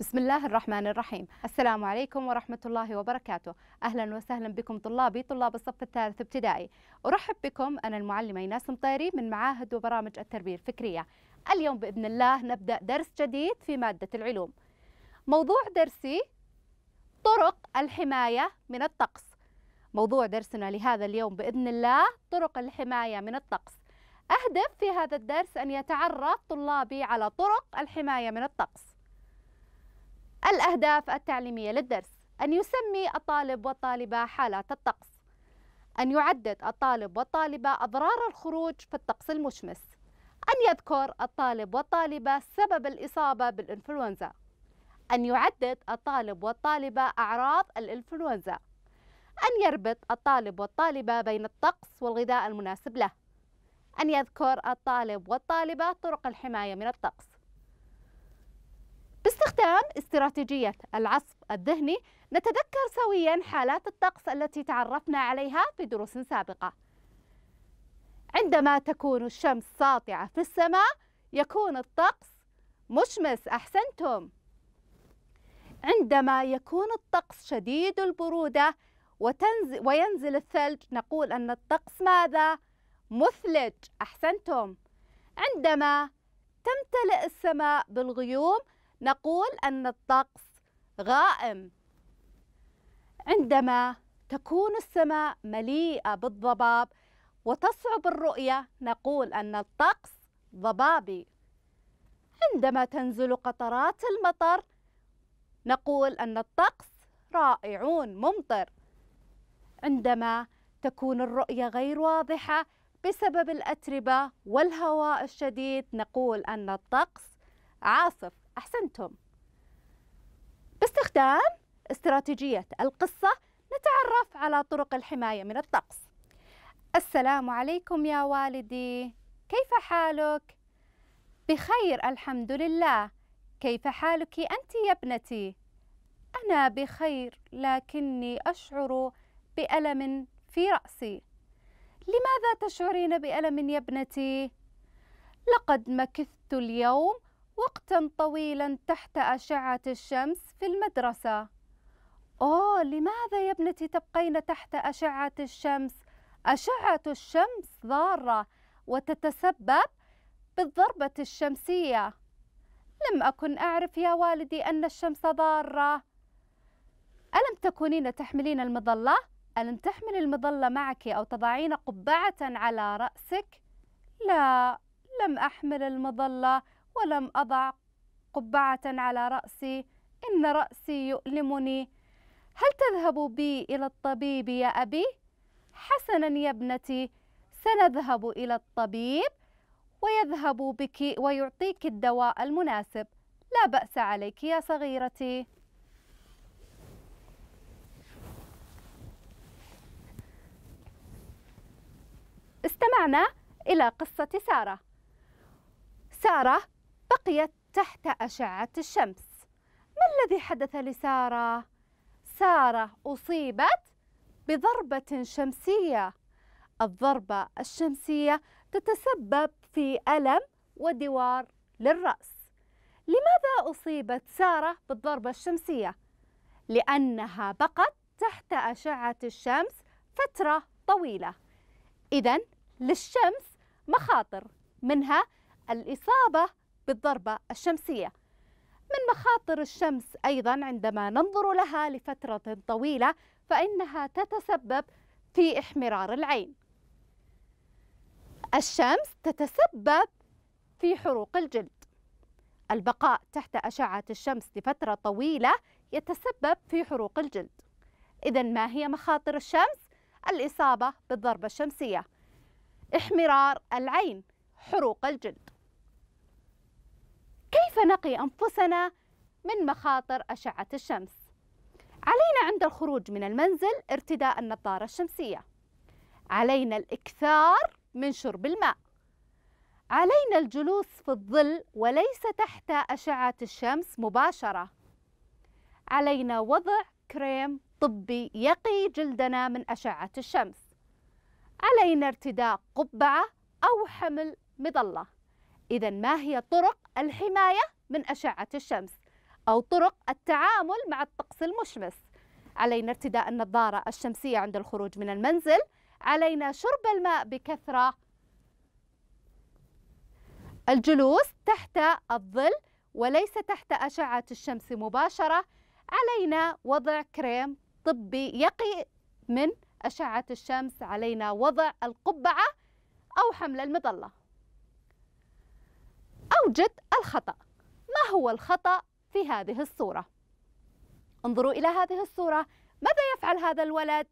بسم الله الرحمن الرحيم السلام عليكم ورحمة الله وبركاته أهلا وسهلا بكم طلابي طلاب الصف الثالث ابتدائي أرحب بكم أنا المعلمة إيناس مطيري من معاهد وبرامج التربية الفكرية اليوم بإذن الله نبدأ درس جديد في مادة العلوم موضوع درسي طرق الحماية من الطقس موضوع درسنا لهذا اليوم بإذن الله طرق الحماية من الطقس أهدف في هذا الدرس أن يتعرف طلابي على طرق الحماية من الطقس الأهداف التعليمية للدرس أن يسمي الطالب والطالبة حالات الطقس أن يعدد الطالب والطالبة أضرار الخروج في الطقس المشمس أن يذكر الطالب والطالبة سبب الإصابة بالإنفلونزا أن يعدد الطالب والطالبة أعراض الإنفلونزا أن يربط الطالب والطالبة بين الطقس والغذاء المناسب له أن يذكر الطالب والطالبة طرق الحماية من الطقس باستخدام استراتيجية العصف الذهني نتذكر سويا حالات الطقس التي تعرفنا عليها في دروس سابقة عندما تكون الشمس ساطعة في السماء يكون الطقس مشمس أحسنتم عندما يكون الطقس شديد البرودة وينزل الثلج نقول أن الطقس ماذا؟ مثلج أحسنتم عندما تمتلئ السماء بالغيوم نقول أن الطقس غائم عندما تكون السماء مليئة بالضباب وتصعب الرؤية نقول أن الطقس ضبابي عندما تنزل قطرات المطر نقول أن الطقس رائعون ممطر عندما تكون الرؤية غير واضحة بسبب الأتربة والهواء الشديد نقول أن الطقس عاصف أحسنتم باستخدام استراتيجية القصة نتعرف على طرق الحماية من الطقس السلام عليكم يا والدي كيف حالك؟ بخير الحمد لله كيف حالك أنت يا ابنتي؟ أنا بخير لكني أشعر بألم في رأسي لماذا تشعرين بألم يا ابنتي؟ لقد مكثت اليوم وقتا طويلا تحت أشعة الشمس في المدرسة أوه لماذا يا ابنتي تبقين تحت أشعة الشمس؟ أشعة الشمس ضارة وتتسبب بالضربة الشمسية لم أكن أعرف يا والدي أن الشمس ضارة ألم تكونين تحملين المظلة؟ ألم تحمل المظلة معك أو تضعين قبعة على رأسك؟ لا لم أحمل المظلة ولم أضع قبعة على رأسي إن رأسي يؤلمني هل تذهب بي إلى الطبيب يا أبي؟ حسنا يا ابنتي سنذهب إلى الطبيب ويذهب بك ويعطيك الدواء المناسب لا بأس عليك يا صغيرتي استمعنا إلى قصة سارة سارة بقيت تحت أشعة الشمس ما الذي حدث لسارة؟ سارة أصيبت بضربة شمسية الضربة الشمسية تتسبب في ألم ودوار للرأس لماذا أصيبت سارة بالضربة الشمسية؟ لأنها بقت تحت أشعة الشمس فترة طويلة إذا للشمس مخاطر منها الإصابة بالضربة الشمسية من مخاطر الشمس أيضا عندما ننظر لها لفترة طويلة فإنها تتسبب في احمرار العين الشمس تتسبب في حروق الجلد البقاء تحت أشعة الشمس لفترة طويلة يتسبب في حروق الجلد إذا ما هي مخاطر الشمس؟ الإصابة بالضربة الشمسية احمرار العين حروق الجلد كيف نقي أنفسنا من مخاطر أشعة الشمس؟ علينا عند الخروج من المنزل ارتداء النظارة الشمسية علينا الإكثار من شرب الماء علينا الجلوس في الظل وليس تحت أشعة الشمس مباشرة علينا وضع كريم طبي يقي جلدنا من أشعة الشمس علينا ارتداء قبعة أو حمل مظلة إذا ما هي طرق الحماية من أشعة الشمس أو طرق التعامل مع الطقس المشمس علينا ارتداء النظارة الشمسية عند الخروج من المنزل علينا شرب الماء بكثرة الجلوس تحت الظل وليس تحت أشعة الشمس مباشرة علينا وضع كريم طبي يقي من أشعة الشمس علينا وضع القبعة أو حمل المظلة أوجد الخطأ ما هو الخطأ في هذه الصورة؟ انظروا إلى هذه الصورة ماذا يفعل هذا الولد؟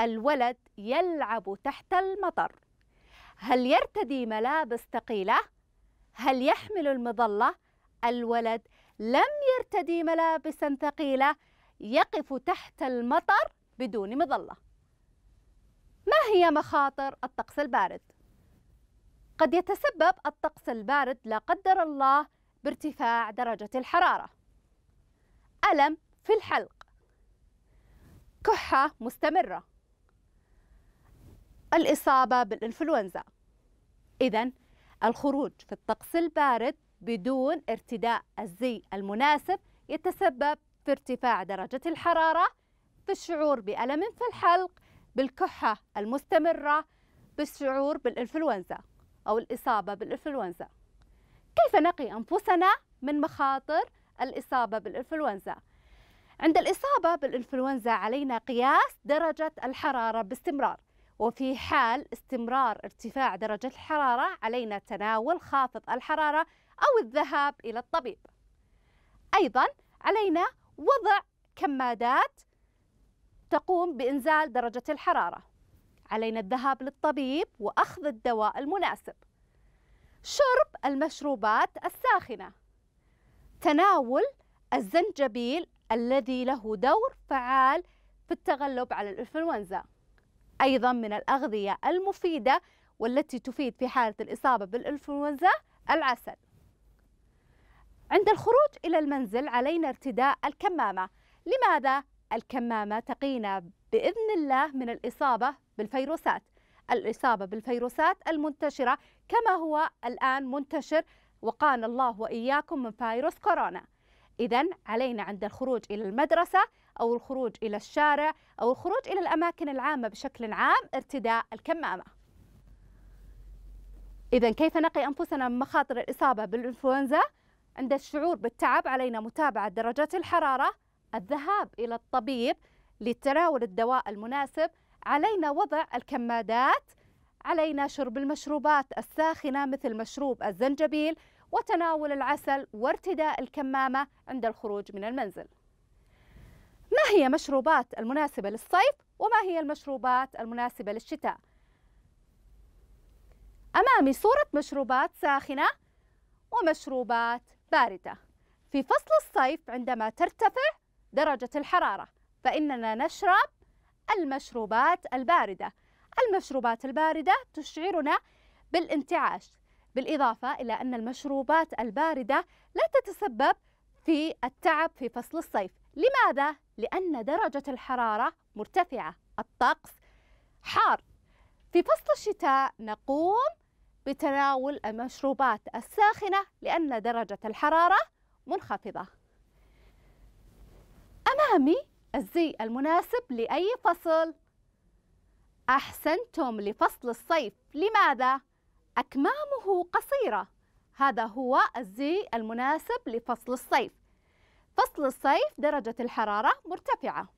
الولد يلعب تحت المطر هل يرتدي ملابس ثقيلة؟ هل يحمل المظلة؟ الولد لم يرتدي ملابسا ثقيلة يقف تحت المطر بدون مظلة ما هي مخاطر الطقس البارد؟ قد يتسبب الطقس البارد لا قدر الله بارتفاع درجة الحرارة ألم في الحلق كحة مستمرة الإصابة بالإنفلونزا إذا الخروج في الطقس البارد بدون ارتداء الزي المناسب يتسبب في ارتفاع درجة الحرارة في الشعور بألم في الحلق بالكحة المستمرة بالشعور بالإنفلونزا أو الإصابة بالإنفلونزا كيف نقي أنفسنا من مخاطر الإصابة بالإنفلونزا؟ عند الإصابة بالإنفلونزا علينا قياس درجة الحرارة باستمرار وفي حال استمرار ارتفاع درجة الحرارة علينا تناول خافض الحرارة أو الذهاب إلى الطبيب أيضا علينا وضع كمادات تقوم بإنزال درجة الحرارة علينا الذهاب للطبيب وأخذ الدواء المناسب شرب المشروبات الساخنة تناول الزنجبيل الذي له دور فعال في التغلب على الإنفلونزا أيضا من الأغذية المفيدة والتي تفيد في حالة الإصابة بالإنفلونزا العسل عند الخروج إلى المنزل علينا ارتداء الكمامة لماذا؟ الكمامة تقينا بإذن الله من الإصابة بالفيروسات الإصابة بالفيروسات المنتشرة كما هو الآن منتشر وقانا الله وإياكم من فيروس كورونا إذا علينا عند الخروج إلى المدرسة أو الخروج إلى الشارع أو الخروج إلى الأماكن العامة بشكل عام ارتداء الكمامة إذا كيف نقي أنفسنا من مخاطر الإصابة بالإنفلونزا؟ عند الشعور بالتعب علينا متابعة درجات الحرارة الذهاب إلى الطبيب لتناول الدواء المناسب علينا وضع الكمادات علينا شرب المشروبات الساخنة مثل مشروب الزنجبيل وتناول العسل وارتداء الكمامة عند الخروج من المنزل ما هي مشروبات المناسبة للصيف وما هي المشروبات المناسبة للشتاء أمامي صورة مشروبات ساخنة ومشروبات باردة في فصل الصيف عندما ترتفع درجة الحرارة فإننا نشرب المشروبات الباردة المشروبات الباردة تشعرنا بالانتعاش بالإضافة إلى أن المشروبات الباردة لا تتسبب في التعب في فصل الصيف لماذا؟ لأن درجة الحرارة مرتفعة الطقس حار في فصل الشتاء نقوم بتناول المشروبات الساخنة لأن درجة الحرارة منخفضة أمامي الزي المناسب لأي فصل أحسنتم لفصل الصيف لماذا؟ أكمامه قصيرة هذا هو الزي المناسب لفصل الصيف فصل الصيف درجة الحرارة مرتفعة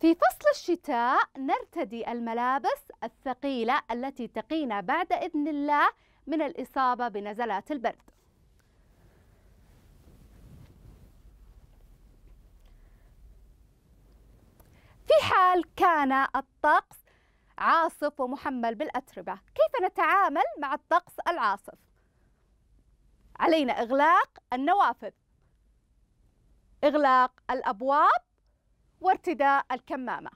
في فصل الشتاء نرتدي الملابس الثقيلة التي تقينا بعد إذن الله من الإصابة بنزلات البرد في حال كان الطقس عاصف ومحمل بالأتربة كيف نتعامل مع الطقس العاصف؟ علينا إغلاق النوافذ إغلاق الأبواب وارتداء الكمامة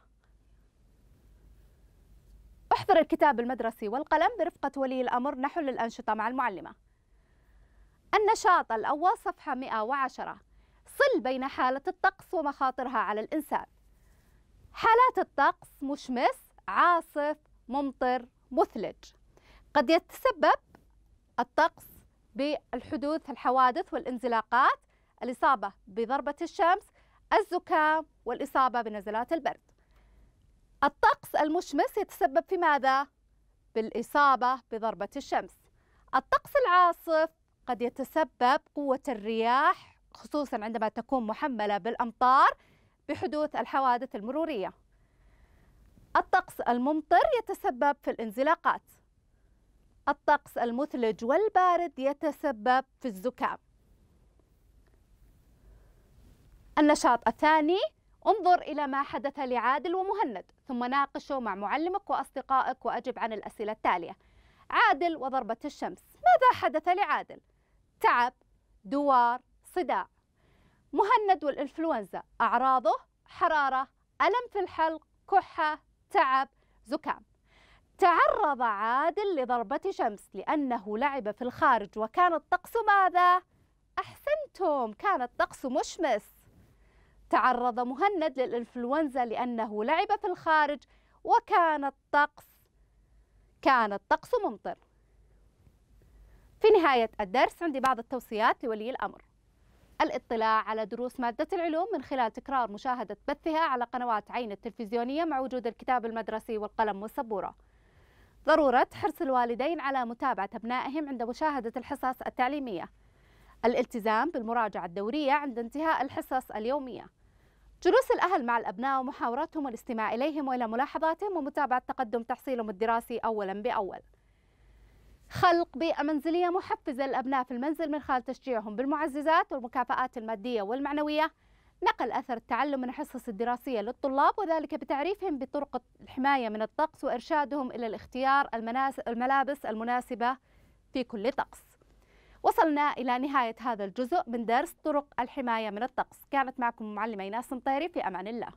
احضر الكتاب المدرسي والقلم برفقة ولي الأمر نحل الأنشطة مع المعلمة النشاط الأول صفحة 110 صل بين حالة الطقس ومخاطرها على الإنسان حالات الطقس مشمس عاصف ممطر مثلج قد يتسبب الطقس بالحدوث الحوادث والانزلاقات الإصابة بضربة الشمس الزكام والإصابة بنزلات البرد الطقس المشمس يتسبب في ماذا؟ بالإصابة بضربة الشمس الطقس العاصف قد يتسبب قوة الرياح خصوصا عندما تكون محملة بالأمطار بحدوث الحوادث المرورية الطقس الممطر يتسبب في الانزلاقات الطقس المثلج والبارد يتسبب في الزكام النشاط الثاني انظر إلى ما حدث لعادل ومهند ثم ناقشه مع معلمك وأصدقائك وأجب عن الأسئلة التالية عادل وضربة الشمس ماذا حدث لعادل؟ تعب دوار صداع مهند والإنفلونزا أعراضه حرارة ألم في الحلق كحة تعب زكام تعرض عادل لضربة شمس لأنه لعب في الخارج وكان الطقس ماذا؟ أحسنتم كان الطقس مشمس تعرض مهند للإنفلونزا لأنه لعب في الخارج وكان الطقس كان الطقس ممطر في نهاية الدرس عندي بعض التوصيات لولي الأمر الاطلاع على دروس مادة العلوم من خلال تكرار مشاهدة بثها على قنوات عين التلفزيونية مع وجود الكتاب المدرسي والقلم والسبورة ضرورة حرص الوالدين على متابعة أبنائهم عند مشاهدة الحصص التعليمية الالتزام بالمراجعة الدورية عند انتهاء الحصص اليومية جلوس الأهل مع الأبناء ومحاورتهم والاستماع إليهم وإلى ملاحظاتهم ومتابعة تقدم تحصيلهم الدراسي أولا بأول خلق بيئة منزلية محفزة للأبناء في المنزل من خلال تشجيعهم بالمعززات والمكافآت المادية والمعنوية نقل أثر التعلم من الحصص الدراسية للطلاب وذلك بتعريفهم بطرق الحماية من الطقس وإرشادهم إلى الاختيار الملابس المناسبة في كل طقس وصلنا إلى نهاية هذا الجزء من درس طرق الحماية من الطقس كانت معكم معلمة إيناس مطيري في أمان الله